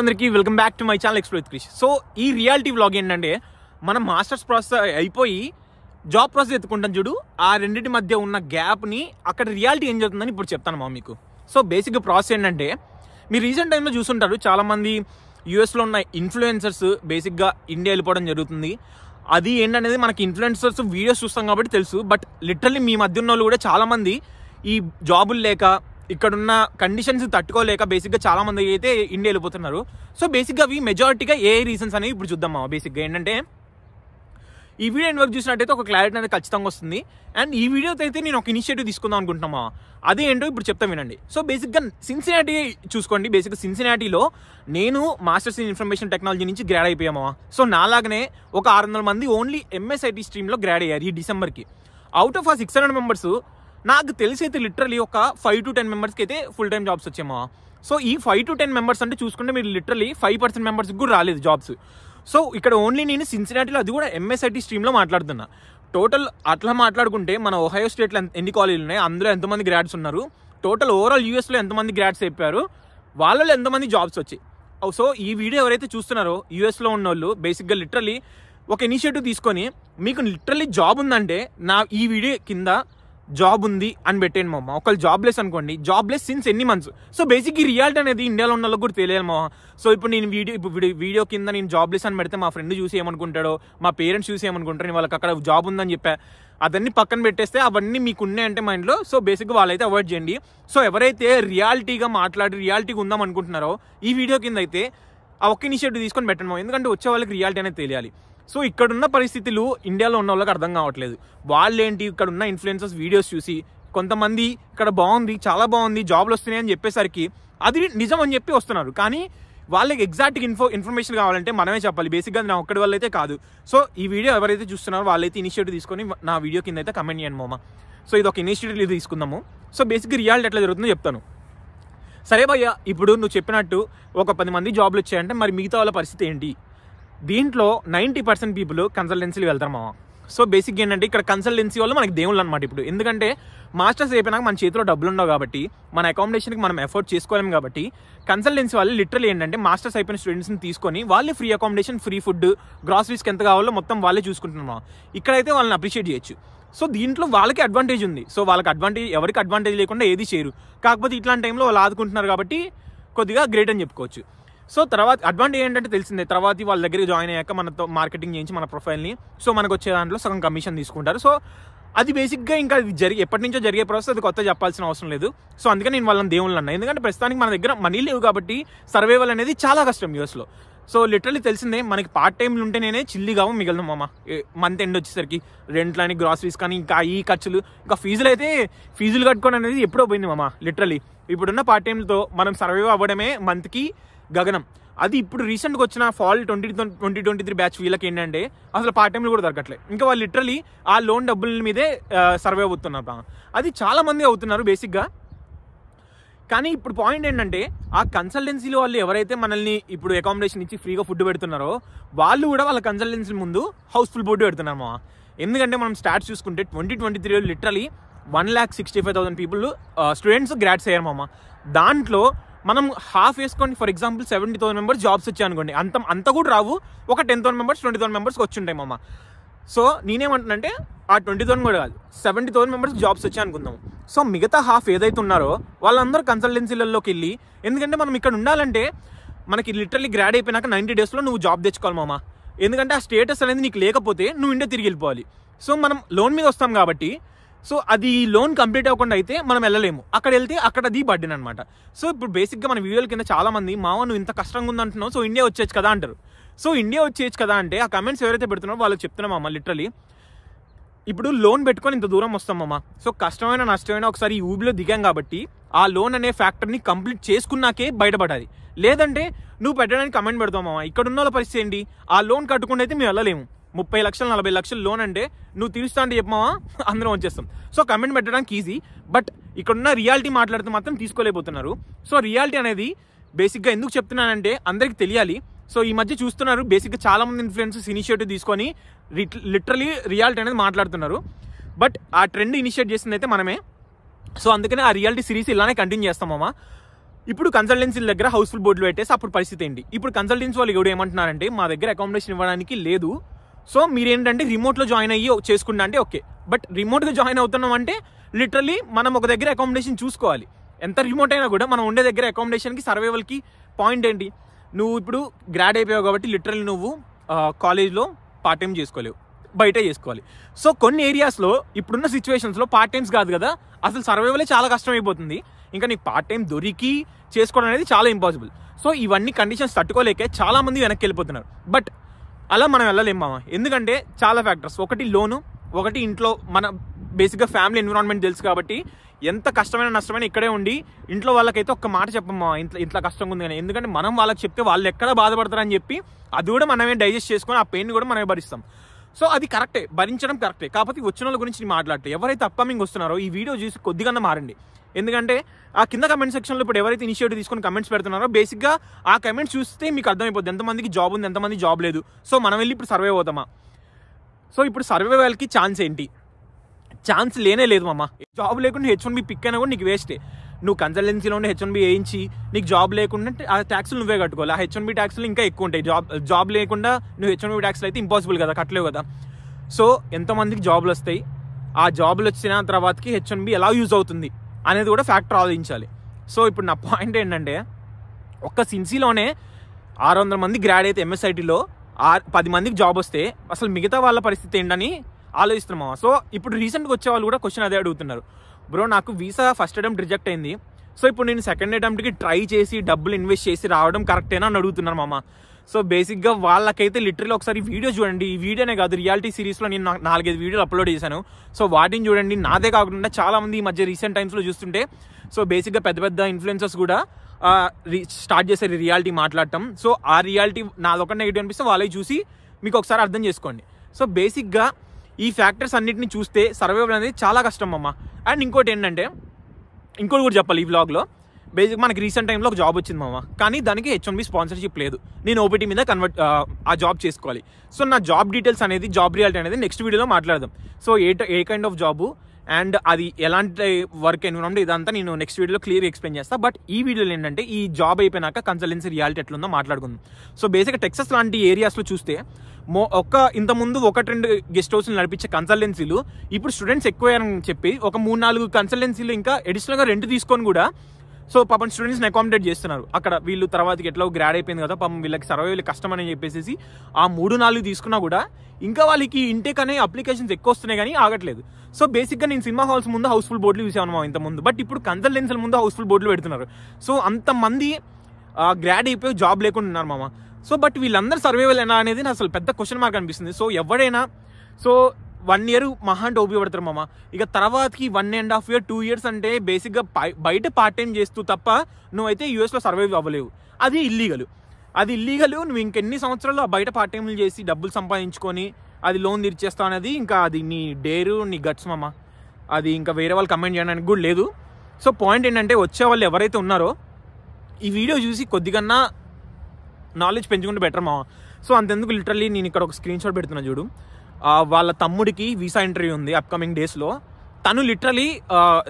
అందరికీ welcome back to my channel Explo Krish so ఈ reality vlog ఏంటంటే మనం మాస్టర్స్ ప్రాసెస్ అయిపోయి జాబ్ ప్రాసెస్ ఎత్తుకుంటాం చూడు ఆ రెండింటి మధ్య ఉన్న గ్యాప్ని అక్కడ రియాలిటీ ఏం జరుగుతుందని ఇప్పుడు చెప్తాను మా మీకు సో బేసిక్గా ప్రాసెస్ ఏంటంటే మీరు రీసెంట్ టైంలో చూసుంటారు చాలామంది యూఎస్లో ఉన్న ఇన్ఫ్లుయెన్సర్స్ బేసిక్గా ఇండియా వెళ్ళిపోవడం జరుగుతుంది అది ఏంటనేది మనకి ఇన్ఫ్లుయెన్సర్స్ వీడియోస్ చూస్తాం కాబట్టి తెలుసు బట్ లిటరల్లీ మీ మధ్య ఉన్న వాళ్ళు కూడా చాలామంది ఈ జాబులు లేక ఇక్కడున్న కండిషన్స్ తట్టుకోలేక బేసిక్గా చాలా మంది అయితే ఇండియా వెళ్ళిపోతున్నారు సో బేసిక్గా అవి మెజారిటీగా ఏ రీజన్స్ అనేవి ఇప్పుడు చూద్దాం బేసిక్గా ఏంటంటే ఈ వీడియో ఎండ్ వరకు చూసినట్టయితే ఒక క్లారిటీ అనేది ఖచ్చితంగా వస్తుంది అండ్ ఈ వీడియోతో అయితే నేను ఒక ఇనిషియేటివ్ తీసుకుందాం అనుకుంటున్నామా అదే ఏంటో ఇప్పుడు చెప్తా వినండి సో బేసిక్గా సిన్సినాటీ చూసుకోండి బేసిక్గా సిన్సినాటీలో నేను మాస్టర్స్ ఇన్ ఇన్ఫర్మేషన్ టెక్నాలజీ నుంచి గ్రాడ్ అయిపోయామా సో నాలాగనే ఒక ఆరు వందల మంది ఓన్లీ ఎంఎస్ఐటీ స్ట్రీమ్లో గ్రాడ్ అయ్యారు ఈ డిసెంబర్కి అవుట్ ఆఫ్ ఆ సిక్స్ హండ్రెడ్ మెంబర్స్ నాకు తెలిసి అయితే లిటరలీ ఒక ఫైవ్ టు టెన్ మెంబర్స్కి అయితే ఫుల్ టైం జాబ్స్ వచ్చేమో సో ఈ ఫైవ్ టు టెన్ మెంబర్స్ అంటే చూసుకుంటే మీరు లిటరలీ ఫైవ్ పర్సెంట్ మెంబర్స్కి కూడా రాలేదు జాబ్స్ సో ఇక్కడ ఓన్లీ నేను సిన్సినాటిలో అది కూడా ఎంఎస్ఐటీ స్ట్రీమ్లో మాట్లాడుతున్నా టోటల్ అట్లా మాట్లాడుకుంటే మన ఒహయో స్టేట్లో ఎన్ని కాలేజీలు ఉన్నాయి అందులో ఎంతమంది గ్రాడ్స్ ఉన్నారు టోటల్ ఓవరాల్ యూఎస్లో ఎంతమంది గ్రాడ్స్ చెప్పారు వాళ్ళలో ఎంతమంది జాబ్స్ వచ్చాయి సో oh, ఈ వీడియో ఎవరైతే చూస్తున్నారో యూఎస్లో ఉన్న వాళ్ళు బేసిక్గా లిటరలీ ఒక ఇనిషియేటివ్ తీసుకొని మీకు లిటరలీ జాబ్ ఉందంటే నా ఈ వీడియో కింద జాబ్ ఉంది అని పెట్టాను మా అమ్మ ఒకళ్ళు జాబ్లెస్ అనుకోండి జాబ్లెస్ సిన్స్ ఎన్ని మంత్స్ సో బేసిక్ ఈ రియాలిటీ అనేది ఇండియాలో ఉన్న వాళ్ళకి కూడా తెలియాలి మా సో ఇప్పుడు నేను వీడియో ఇప్పుడు వీడియో కింద నేను జాబ్లెస్ అని పెడితే మా ఫ్రెండ్ చూసి ఏమనుకుంటాడో మా పేరెంట్స్ చూసి ఏమనుకుంటారు వాళ్ళకి అక్కడ జాబ్ ఉందని చెప్పా అదన్నీ పక్కన పెట్టేస్తే అవన్నీ మీకు ఉన్నాయంటే మైండ్లో సో బేసిక్గా వాళ్ళైతే అవాయిడ్ చేయండి సో ఎవరైతే రియాలిటీగా మాట్లాడి రియాలిటీగా ఉందాం అనుకుంటున్నారో ఈ వీడియో కింద అయితే ఆ ఒక్క ఇనిషియేటివ్ తీసుకొని పెట్టడం ఎందుకంటే వచ్చే వాళ్ళకి రియాలిటీ అనేది తెలియాలి సో ఇక్కడున్న పరిస్థితులు ఇండియాలో ఉన్న వాళ్ళకి అర్థం కావట్లేదు వాళ్ళేంటి ఇక్కడ ఉన్న ఇన్ఫ్లుయెన్సర్స్ వీడియోస్ చూసి కొంతమంది ఇక్కడ బాగుంది చాలా బాగుంది జాబ్లు వస్తున్నాయని చెప్పేసరికి అది నిజం అని చెప్పి వస్తున్నారు కానీ వాళ్ళకి ఎగ్జాక్ట్ ఇన్ఫో ఇన్ఫర్మేషన్ కావాలంటే మనమే చెప్పాలి బేసిక్గా నా ఒక్కడి వల్ల అయితే కాదు సో ఈ వీడియో ఎవరైతే చూస్తున్నారో వాళ్ళైతే ఇనిషియేటివ్ తీసుకొని నా వీడియో కింద అయితే కమెంట్ చేయండి మామ సో ఇది ఒక ఇనిషియేటివ్ తీసుకుందాము సో బేసిక్గా రియాలిటీ ఎట్లా జరుగుతుందో చెప్తాను సరే భయ్య ఇప్పుడు నువ్వు చెప్పినట్టు ఒక పది మంది జాబ్లు వచ్చాయంటే మరి మిగతా వాళ్ళ పరిస్థితి ఏంటి దీంట్లో నైంటీ పర్సెంట్ పీపుల్ కన్సల్టెన్సీలు వెళ్తారు మామ సో బేసిక్గా ఏంటంటే ఇక్కడ కన్సల్టెన్సీ వల్ల మనకి దేవుళ్ళు అనమాట ఇప్పుడు ఎందుకంటే మాస్టర్స్ అయిపోయినాక మన చేతిలో డబ్బులు ఉండవు కాబట్టి మన అకామిడేషన్కి మనం ఎఫోర్డ్ చేసుకోలేము కాబట్టి కన్సల్టెన్సీ వాళ్ళు లిటరల్ ఏంటంటే మాస్టర్స్ అయిపోయిన స్టూడెంట్స్ని తీసుకొని వాళ్ళే ఫ్రీ అకామిడేషన్ ఫ్రీ ఫుడ్ గ్రాసరీస్కి ఎంత కావాలో మొత్తం వాళ్ళే చూసుకుంటున్నాం ఇక్కడైతే వాళ్ళని అప్రిషియేట్ చేయొచ్చు సో దీంట్లో వాళ్ళకి అడ్వాంటేజ్ ఉంది సో వాళ్ళకి అడ్వాంటేజ్ ఎవరికి అడ్వాంటేజ్ లేకుండా ఏది చేయరు కాకపోతే ఇట్లాంటి టైంలో వాళ్ళు ఆదుకుంటున్నారు కాబట్టి కొద్దిగా గ్రేట్ అని చెప్పుకోవచ్చు సో తర్వాత అడ్వాంటేజ్ ఏంటంటే తెలిసిందే తర్వాత వాళ్ళ దగ్గరికి జాయిన్ అయ్యాక మనతో మార్కెటింగ్ చేయించి మన ప్రొఫైల్ని సో మనకు వచ్చే దాంట్లో సగం కమిషన్ తీసుకుంటారు సో అది బేసిక్గా ఇంకా అది జరిగి ఎప్పటి నుంచో జరిగే ప్రాసెస్ అది కొత్త చెప్పాల్సిన అవసరం లేదు సో అందుకని నేను వాళ్ళని దేవుళ్ళు అన్నా ఎందుకంటే ప్రస్తుతానికి మన దగ్గర మనీ లేవు కాబట్టి సర్వైవల్ అనేది చాలా కష్టం యూఎస్లో సో లిటరలీ తెలిసిందే మనకి పార్ట్ టైంలు ఉంటేనే చిల్లిగా మిగిలిన మామ మంత్ ఎండ్ వచ్చేసరికి అని గ్రాసరీస్ కానీ ఇంకా ఈ ఖర్చులు ఇంకా ఫీజులు అయితే ఫీజులు కట్టుకోవడం అనేది ఎప్పుడో పోయింది మామ లిటరలీ ఇప్పుడున్న పార్ట్ టైంలతో మనం సర్వైవ్ అవ్వడమే మంత్కి గగనం అది ఇప్పుడు రీసెంట్గా వచ్చిన fall twenty twenty twenty three batch వీళ్ళకి ఏంటంటే అసలు పార్ట్ టైంలు కూడా దొరకట్లేదు ఇంకా వాళ్ళు లిటరలీ ఆ లోన్ డబ్బుల మీదే సర్వే అవుతున్నారు అది చాలామంది అవుతున్నారు బేసిక్గా కానీ ఇప్పుడు పాయింట్ ఏంటంటే ఆ కన్సల్టెన్సీలో వాళ్ళు ఎవరైతే మనల్ని ఇప్పుడు అకామిడేషన్ ఇచ్చి ఫ్రీగా ఫుడ్ పెడుతున్నారో వాళ్ళు కూడా వాళ్ళ కన్సల్టెన్సీ ముందు హౌస్ఫుల్ బోర్డు మా ఎందుకంటే మనం స్టార్ట్ చూసుకుంటే ట్వంటీ ట్వంటీ త్రీలో literally one lakh sixty five thousand people students grads అయ్యారు మామ దాంట్లో మనం హాఫ్ వేసుకోండి for example seventy thousand members jobs వచ్చాయి అనుకోండి అంత అంత కూడా రావు ఒక ten thousand members twenty thousand మెంబర్స్కి వచ్చుంటాయి మామ సో నేనేమంటున్నానంటే ఆ ట్వంటీ థౌసండ్ కూడా కాదు సెవెంటీ థౌసండ్ మెంబర్స్ జాబ్స్ వచ్చాయి అనుకుందాం సో మిగతా హాఫ్ ఏదైతే ఉన్నారో వాళ్ళందరూ కన్సల్టెన్సీలలోకి వెళ్ళి ఎందుకంటే మనం ఇక్కడ ఉండాలంటే మనకి లిటరలీ గ్రాడ్ అయిపోయినాక నైంటీ డేస్లో నువ్వు జాబ్ తెచ్చుకోవాలి మామ ఎందుకంటే ఆ స్టేటస్ అనేది నీకు లేకపోతే నువ్వు ఇండియా తిరిగి వెళ్ళిపోవాలి సో మనం లోన్ మీద వస్తాం కాబట్టి సో అది లోన్ కంప్లీట్ అవ్వకుండా అయితే మనం వెళ్ళలేము అక్కడ వెళ్తే అక్కడ అది బర్డెన్ అనమాట సో ఇప్పుడు బేసిక్గా మన వీడియోల కింద చాలామంది మావ నువ్వు ఇంత కష్టంగా ఉందంటున్నావు సో ఇండియా వచ్చేయచ్చు కదా అంటారు సో ఇండియా వచ్చేయచ్చు కదా అంటే ఆ కమెంట్స్ ఎవరైతే పెడుతున్నారో వాళ్ళు చెప్తున్నాం అమ్మ లిటరలీ ఇప్పుడు లోన్ పెట్టుకొని ఇంత దూరం వస్తామమ్మా సో కష్టమైన నష్టమైనా ఒకసారి ఈ ఊబిలో దిగాం కాబట్టి ఆ లోన్ అనే ఫ్యాక్టర్ని కంప్లీట్ చేసుకున్నాకే బయటపడాలి లేదంటే నువ్వు పెట్టడానికి కమెంట్ పెడతామమ్మా ఇక్కడ ఉన్న వాళ్ళ పరిస్థితి ఏంటి ఆ లోన్ కట్టుకుంటే అయితే మేము వెళ్ళలేము ముప్పై లక్షలు నలభై లక్షలు లోన్ అంటే నువ్వు తీరుస్తా అంటే అందరం వచ్చేస్తాం సో కమెంట్ పెట్టడానికి ఈజీ బట్ ఇక్కడున్న రియాలిటీ మాట్లాడితే మాత్రం తీసుకోలేకపోతున్నారు సో రియాలిటీ అనేది బేసిక్గా ఎందుకు చెప్తున్నానంటే అందరికి తెలియాలి సో ఈ మధ్య చూస్తున్నారు బేసిక్గా చాలామంది ఇన్ఫ్లుయెన్సెస్ ఇనిషియేటివ్ తీసుకొని లిటరలీ రియాలిటీ అనేది మాట్లాడుతున్నారు బట్ ఆ ట్రెండ్ ఇనిషియేట్ చేసింది అయితే మనమే సో అందుకనే ఆ రియాలిటీ సిరీస్ ఇలానే కంటిన్యూ చేస్తామమ్మా ఇప్పుడు కన్సల్టెన్సీల దగ్గర హౌస్ఫుల్ బోర్డులు పెట్టేసి అప్పుడు పరిస్థితి ఏంటి ఇప్పుడు కన్సల్టెన్సీ వాళ్ళు ఎవరు ఏమంటున్నారంటే మా దగ్గర అకామిడేషన్ ఇవ్వడానికి లేదు సో మీరేంటంటే రిమోట్లో జాయిన్ అయ్యి చేసుకుంటా అంటే ఓకే బట్ రిమోట్గా జాయిన్ అవుతున్నాం అంటే లిటరలీ మనం ఒక దగ్గర అకామిడేషన్ చూసుకోవాలి ఎంత రిమోట్ అయినా కూడా మనం ఉండే దగ్గర అకామిడేషన్కి సర్వైవల్కి పాయింట్ ఏంటి నువ్వు ఇప్పుడు గ్రాడ్ అయిపోయావు కాబట్టి లిటరలీ నువ్వు కాలేజ్లో పార్ట్ టైం చేసుకోలేవు బయట చేసుకోవాలి సో కొన్ని ఏరియాస్లో ఇప్పుడున్న సిచ్యువేషన్స్లో పార్ట్ టైమ్స్ కాదు కదా అసలు సర్వైవలే చాలా కష్టం అయిపోతుంది ఇంకా నీకు పార్ట్ టైం దొరికి చేసుకోవడం అనేది చాలా ఇంపాసిబుల్ సో ఇవన్నీ కండిషన్స్ తట్టుకోలేక చాలామంది వెనక్కి వెళ్ళిపోతున్నారు బట్ అలా మనం వెళ్ళలేం మామ ఎందుకంటే చాలా ఫ్యాక్టర్స్ ఒకటి లోను ఒకటి ఇంట్లో మన బేసిక్గా ఫ్యామిలీ ఎన్విరాన్మెంట్ తెలుసు కాబట్టి ఎంత కష్టమైన నష్టమైన ఇక్కడే ఉండి ఇంట్లో వాళ్ళకైతే ఒక్క మాట చెప్పమ్మా ఇంట్లో ఇట్లా కష్టంగా ఉంది కానీ ఎందుకంటే మనం వాళ్ళకి చెప్తే వాళ్ళు ఎక్కడ బాధపడతారని చెప్పి అది కూడా మనమే డైజెస్ట్ చేసుకొని ఆ పెయిన్ కూడా మనమే భరిస్తాం సో అది కరెక్టే భరించడం కరెక్టే కాకపోతే వచ్చిన వాళ్ళ గురించి మాట్లాడటం ఎవరైతే అప్కమింగ్ వస్తున్నారో ఈ వీడియో చూసి కొద్దిగా మారండి ఎందుకంటే ఆ కింద కమెంట్ సెక్షన్లో ఇప్పుడు ఎవరైతే ఇనిషియేటివ్ తీసుకొని కమెంట్స్ పెడుతున్నారో బేసిక్గా ఆ కమెంట్స్ చూస్తే మీకు అర్థమైపోద్ది ఎంతమందికి జాబ్ ఉంది ఎంతమంది జాబ్ లేదు సో మనం వెళ్ళి ఇప్పుడు సర్వే అవుతామా సో ఇప్పుడు సర్వే వాళ్ళకి ఛాన్స్ ఏంటి ఛాన్స్ లేనే లేదు మామ జాబ్ లేకుండా హెచ్ వన్ బి పిక్ అయినా కూడా నీకు వేస్టే నువ్వు కన్సల్టెన్సీలోనే హెచ్ఎన్ హెచ్ఎన్బి వేయించి నీకు జాబ్ లేకుండా ఆ ట్యాక్స్లు నువ్వే కట్టుకోవాలి ఆ హెచ్ఎన్ ట్యాక్స్లు ఇంకా ఎక్కువ ఉంటాయి జాబ్ జాబ్ లేకుండా నువ్వు హెచ్ఎన్బి ట్యాక్స్లు అయితే ఇంపాసిబుల్ కదా కట్టలేవు కదా సో ఎంతమందికి జాబ్లు వస్తాయి ఆ జాబ్లు వచ్చిన తర్వాతకి హెచ్ఎన్బి ఎలా యూజ్ అవుతుంది అనేది కూడా ఫ్యాక్టర్ ఆలోచించాలి సో ఇప్పుడు నా పాయింట్ ఏంటంటే ఒక్క సిన్సీలోనే ఆరు వందల మంది గ్రాడ్ అయితే ఎంఎస్ఐటీలో ఆరు పది మందికి జాబ్ వస్తే అసలు మిగతా వాళ్ళ పరిస్థితి ఏంటని ఆలోచిస్తున్నామా సో ఇప్పుడు రీసెంట్గా వచ్చే వాళ్ళు కూడా క్వశ్చన్ అదే అడుగుతున్నారు బ్రో నాకు వీసా ఫస్ట్ అటెంప్ట్ రిజెక్ట్ అయింది సో ఇప్పుడు నేను సెకండ్ అటెంప్ట్కి ట్రై చేసి డబ్బులు ఇన్వెస్ట్ చేసి రావడం కరెక్టేనా అని అడుగుతున్నాను మామ సో బేసిక్గా వాళ్ళకైతే లిటరల్ ఒకసారి వీడియో చూడండి ఈ వీడియోనే కాదు రియాలిటీ సిరీస్లో నేను నాలుగైదు వీడియోలు అప్లోడ్ చేశాను సో వాటిని చూడండి నాదే కాకుండా చాలామంది ఈ మధ్య రీసెంట్ టైమ్స్లో చూస్తుంటే సో బేసిక్గా పెద్ద పెద్ద ఇన్ఫ్లుయెన్సర్స్ కూడా స్టార్ట్ చేశారు రియాలిటీ మాట్లాడటం సో ఆ రియాలిటీ నాదొక నెగిటివ్ అనిపిస్తే వాళ్ళవి చూసి మీకు ఒకసారి అర్థం చేసుకోండి సో బేసిక్గా ఈ ఫ్యాక్టర్స్ అన్నిటిని చూస్తే సర్వైవల్ అనేది చాలా కష్టం అమ్మ అండ్ ఇంకోటి ఏంటంటే ఇంకోటి కూడా చెప్పాలి ఈ బ్లాగ్లో బేసిక్ మనకి రీసెంట్ టైంలో ఒక జాబ్ వచ్చింది మామ కానీ దానికి హెచ్ఎన్బి స్పాన్సర్షిప్ లేదు నేను ఓపీటీ మీద కన్వర్ట్ ఆ జాబ్ చేసుకోవాలి సో నా జాబ్ డీటెయిల్స్ అనేది జాబ్ రియాలిటీ అనేది నెక్స్ట్ వీడియోలో మాట్లాడదాం సో ఏ ఏ కైండ్ ఆఫ్ జాబు అండ్ అది ఎలాంటి వర్క్ ఎన్విరాన్మెంట్ ఇదంతా నేను నెక్స్ట్ వీడియోలో క్లియర్ ఎక్స్ప్లెయిన్ చేస్తాను బట్ ఈ వీడియోలో ఏంటంటే ఈ జాబ్ అయిపోయినాక కన్సల్టెన్సీ రియాలిటీ ఎట్లుందో మాట్లాడుకుందాం సో బేసిక్గా టెక్సస్ లాంటి ఏరియాస్లో చూస్తే మో ఒక్క ఇంతకుముందు ఒకటి రెండు గెస్ట్ హౌస్లు నడిపించే కన్సల్టెన్సీలు ఇప్పుడు స్టూడెంట్స్ ఎక్కువయ్యారని చెప్పి ఒక మూడు నాలుగు కన్సల్టెన్సీలు ఇంకా అడిషనల్గా రెంట్ తీసుకొని కూడా సో పాపం స్టూడెంట్స్ని అకామిడేట్ చేస్తున్నారు అక్కడ వీళ్ళు తర్వాతకి ఎట్లా గ్రాడ్ అయిపోయింది కదా పాపం వీళ్ళకి సర్వైవల్ కష్టం అని చెప్పేసి ఆ మూడు నాలుగు తీసుకున్నా కూడా ఇంకా వాళ్ళకి ఇంటేక్ అనే అప్లికేషన్స్ ఎక్కువ వస్తున్నాయి కానీ ఆగట్లేదు సో బేసిక్గా నేను సినిమా హాల్స్ ముందు హౌస్ఫుల్ బోర్డులు చూసాను ఇంత ముందు బట్ ఇప్పుడు కన్సల్టెన్సీల ముందు హౌస్ఫుల్ బోర్డులు పెడుతున్నారు సో అంతమంది గ్రాడ్ అయిపోయి జాబ్ లేకుండా ఉన్నారు మామ సో బట్ వీళ్ళందరూ సర్వైవల్ ఎలా అనేది అసలు పెద్ద క్వశ్చన్ మార్క్ అనిపిస్తుంది సో ఎవడైనా సో వన్ ఇయర్ మహా అంటే ఓపీ పడతారు మామ ఇక తర్వాతకి one and half year two years అంటే బేసిక్గా బయట పార్ట్ టైం చేస్తూ తప్ప నువ్వైతే యూఎస్లో సర్వైవ్ అవ్వలేవు అది ఇల్లీగల్ అది ఇల్లీగల్ నువ్వు ఇంకెన్ని సంవత్సరాలు బయట పార్ట్ టైంలు చేసి డబ్బులు సంపాదించుకొని అది లోన్ తీర్చేస్తావు అనేది ఇంకా అది నీ డేరు నీ గట్స్ మామ అది ఇంకా వేరే వాళ్ళు కమెంట్ చేయడానికి కూడా లేదు సో పాయింట్ ఏంటంటే వచ్చే వాళ్ళు ఎవరైతే ఉన్నారో ఈ వీడియో చూసి కొద్దిగన్నా నాలెడ్జ్ పెంచుకుంటే బెటర్ మామ సో అంతెందుకు లిటరలీ నేను ఇక్కడ ఒక స్క్రీన్ షాట్ పెడుతున్నా చూడు వాళ్ళ తమ్ముడికి వీసా ఇంటర్వ్యూ ఉంది అప్కమింగ్ డేస్లో తను లిటరలీ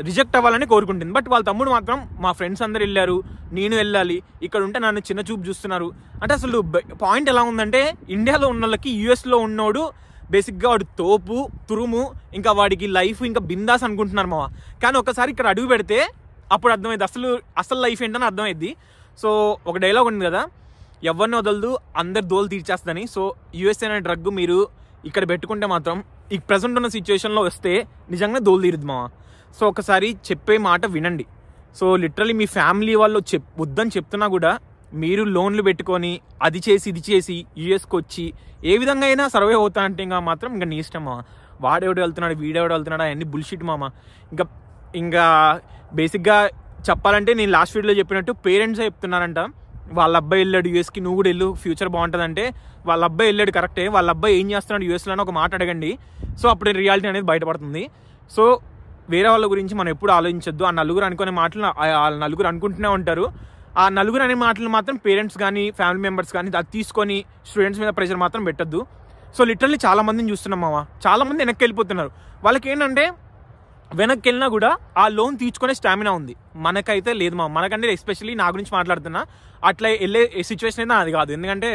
రిజెక్ట్ అవ్వాలని కోరుకుంటుంది బట్ వాళ్ళ తమ్ముడు మాత్రం మా ఫ్రెండ్స్ అందరు వెళ్ళారు నేను వెళ్ళాలి ఇక్కడ ఉంటే నన్ను చిన్న చూపు చూస్తున్నారు అంటే అసలు పాయింట్ ఎలా ఉందంటే ఇండియాలో ఉన్న వాళ్ళకి యూఎస్లో ఉన్నోడు బేసిక్గా వాడు తోపు తురుము ఇంకా వాడికి లైఫ్ ఇంకా బిందాస్ అనుకుంటున్నారు మావా కానీ ఒకసారి ఇక్కడ అడుగు పెడితే అప్పుడు అర్థమైంది అసలు అసలు లైఫ్ ఏంటని అర్థమైంది సో ఒక డైలాగ్ ఉంది కదా ఎవరిని వదలదు అందరు దోలు తీర్చేస్తుందని సో యూఎస్ఏ అనే డ్రగ్ మీరు ఇక్కడ పెట్టుకుంటే మాత్రం ఈ ప్రజెంట్ ఉన్న సిచ్యువేషన్లో వస్తే నిజంగా తీరుద్దు మావా సో ఒకసారి చెప్పే మాట వినండి సో లిటరలీ మీ ఫ్యామిలీ వాళ్ళు చెప్ వద్దని చెప్తున్నా కూడా మీరు లోన్లు పెట్టుకొని అది చేసి ఇది చేసి యూఎస్కి వచ్చి ఏ విధంగా అయినా సర్వే అవుతా అంటే ఇంకా మాత్రం ఇంకా నీ ఇష్టం మామ వాడేవాడు వెళ్తున్నాడు వీడేవాడు వెళ్తున్నాడు అవన్నీ బుల్షిట్ మామ ఇంకా ఇంకా బేసిక్గా చెప్పాలంటే నేను లాస్ట్ వీడియోలో చెప్పినట్టు పేరెంట్సే చెప్తున్నారంట వాళ్ళ అబ్బాయి వెళ్ళాడు యూఎస్కి నువ్వు కూడా వెళ్ళు ఫ్యూచర్ బాగుంటుందంటే వాళ్ళ అబ్బాయి వెళ్ళాడు కరెక్టే వాళ్ళ అబ్బాయి ఏం చేస్తున్నాడు యూఎస్లో అని ఒక మాట అడగండి సో అప్పుడు రియాలిటీ అనేది బయటపడుతుంది సో వేరే వాళ్ళ గురించి మనం ఎప్పుడు ఆలోచించొద్దు ఆ నలుగురు అనుకునే మాటలు ఆ నలుగురు అనుకుంటూనే ఉంటారు ఆ నలుగురు అనే మాటలు మాత్రం పేరెంట్స్ కానీ ఫ్యామిలీ మెంబర్స్ కానీ అది తీసుకొని స్టూడెంట్స్ మీద ప్రెషర్ మాత్రం పెట్టద్దు సో లిటరల్లీ చాలామందిని చూస్తున్నాం మావా చాలామంది వెనక్కి వెళ్ళిపోతున్నారు వాళ్ళకి ఏంటంటే వెనక్కి వెళ్ళినా కూడా ఆ లోన్ తీర్చుకునే స్టామినా ఉంది మనకైతే లేదు మా మనకంటే ఎస్పెషల్లీ నా గురించి మాట్లాడుతున్నా అట్లా వెళ్ళే సిచ్యువేషన్ అయితే అది కాదు ఎందుకంటే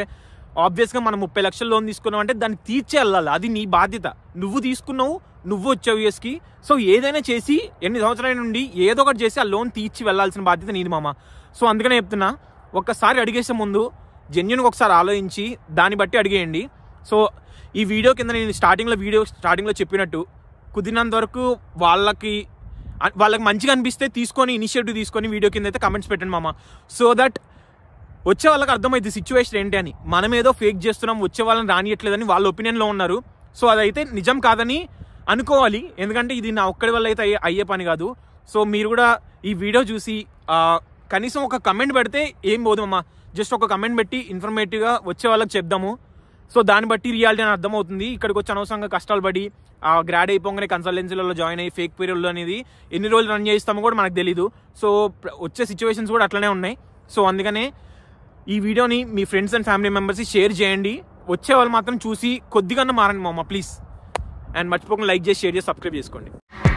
ఆబ్వియస్గా మనం ముప్పై లక్షల లోన్ తీసుకున్నాం అంటే దాన్ని తీర్చే వెళ్ళాలి అది నీ బాధ్యత నువ్వు తీసుకున్నావు నువ్వు వచ్చావు ఎస్కి సో ఏదైనా చేసి ఎన్ని సంవత్సరాల నుండి ఏదో ఒకటి చేసి ఆ లోన్ తీర్చి వెళ్ళాల్సిన బాధ్యత నీది మామ సో అందుకనే చెప్తున్నా ఒక్కసారి అడిగేసే ముందు జెన్యున్గా ఒకసారి ఆలోచించి దాన్ని బట్టి అడిగేయండి సో ఈ వీడియో కింద నేను స్టార్టింగ్లో వీడియో స్టార్టింగ్లో చెప్పినట్టు కుదిరినంత వరకు వాళ్ళకి వాళ్ళకి మంచిగా అనిపిస్తే తీసుకొని ఇనిషియేటివ్ తీసుకొని వీడియో కింద అయితే కమెంట్స్ పెట్టండి మామ సో దట్ వచ్చే వాళ్ళకి అర్థమైంది సిచ్యువేషన్ ఏంటి అని మనం ఏదో ఫేక్ చేస్తున్నాం వచ్చే వాళ్ళని రానియట్లేదని వాళ్ళ ఒపీనియన్లో ఉన్నారు సో అదైతే నిజం కాదని అనుకోవాలి ఎందుకంటే ఇది నా ఒక్కడి వల్ల అయితే అయ్యే పని కాదు సో మీరు కూడా ఈ వీడియో చూసి కనీసం ఒక కమెంట్ పెడితే ఏం పోదు అమ్మా జస్ట్ ఒక కమెంట్ పెట్టి ఇన్ఫర్మేటివ్గా వచ్చే వాళ్ళకి చెప్దాము సో దాన్ని బట్టి రియాలిటీ అని అర్థమవుతుంది ఇక్కడికి వచ్చి అనవసరంగా కష్టాలు పడి ఆ గ్రాడ్ అయిపోగానే కన్సల్టెన్సీలలో జాయిన్ అయ్యి ఫేక్ పీరియడ్లో అనేది ఎన్ని రోజులు రన్ చేస్తామో కూడా మనకు తెలీదు సో వచ్చే సిచ్యువేషన్స్ కూడా అట్లనే ఉన్నాయి సో అందుకనే ఈ వీడియోని మీ friends and family members share చేయండి వచ్చే వాళ్ళు మాత్రం చూసి కొద్దిగా మారండి మామ ప్లీజ్ అండ్ మర్చిపోకుండా లైక్ చేసి షేర్ చేసి సబ్స్క్రైబ్ చేసుకోండి